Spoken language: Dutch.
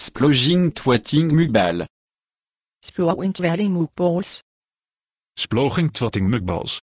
Sploging twatting mukbal. Sploging twatting mukbals. Sploging twatting mukbals.